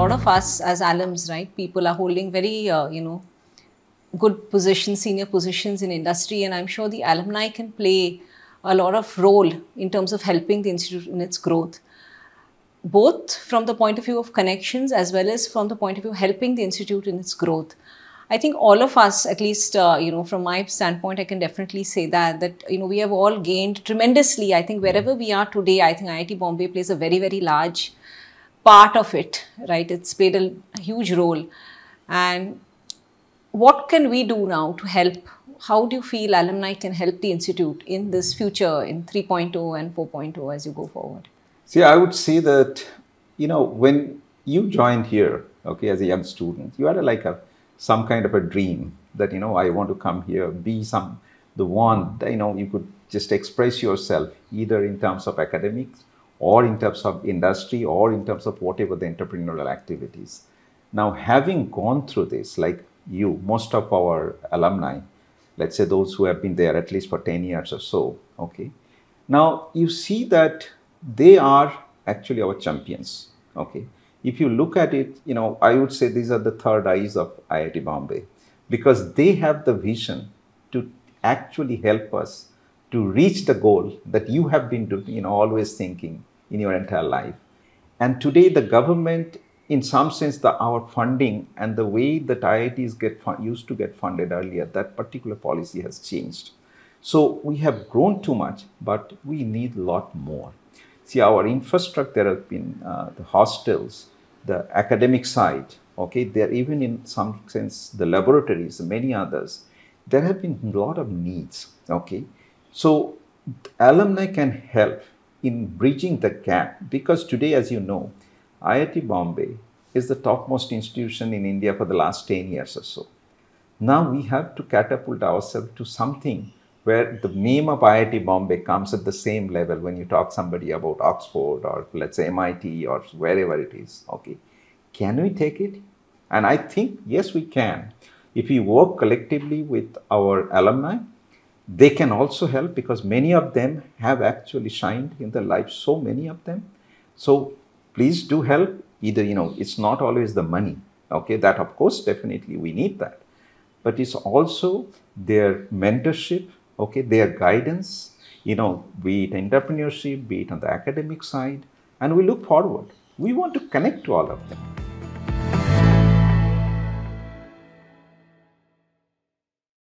lot of us as alums, right, people are holding very, uh, you know, good positions, senior positions in industry, and I'm sure the alumni can play a lot of role in terms of helping the institute in its growth, both from the point of view of connections as well as from the point of view of helping the institute in its growth. I think all of us, at least uh, you know, from my standpoint, I can definitely say that that you know we have all gained tremendously. I think wherever we are today, I think IIT Bombay plays a very very large part of it, right? It's played a huge role. And what can we do now to help? How do you feel alumni can help the institute in this future, in 3.0 and 4.0 as you go forward? See, I would say that, you know, when you joined here, okay, as a young student, you had a, like a some kind of a dream that, you know, I want to come here, be some, the one, you know, you could just express yourself either in terms of academics or in terms of industry or in terms of whatever the entrepreneurial activities. Now, having gone through this, like you, most of our alumni, let's say those who have been there at least for 10 years or so, okay. Now, you see that they are actually our champions, okay. If you look at it, you know, I would say these are the third eyes of IIT Bombay because they have the vision to actually help us to reach the goal that you have been, you know, always thinking in your entire life. And today, the government, in some sense, the our funding and the way that IITs get used to get funded earlier, that particular policy has changed. So we have grown too much, but we need a lot more. See, our infrastructure there have been uh, the hostels, the academic side, okay, there even in some sense the laboratories, many others. There have been a lot of needs, okay. So alumni can help in bridging the gap because today, as you know, IIT Bombay is the topmost institution in India for the last 10 years or so. Now we have to catapult ourselves to something where the name of IIT Bombay comes at the same level when you talk somebody about Oxford or let's say MIT or wherever it is. Okay, can we take it? And I think yes, we can if we work collectively with our alumni they can also help because many of them have actually shined in their life, so many of them. So please do help. Either, you know, it's not always the money. Okay, that of course, definitely we need that. But it's also their mentorship, okay, their guidance, you know, be it entrepreneurship, be it on the academic side, and we look forward. We want to connect to all of them.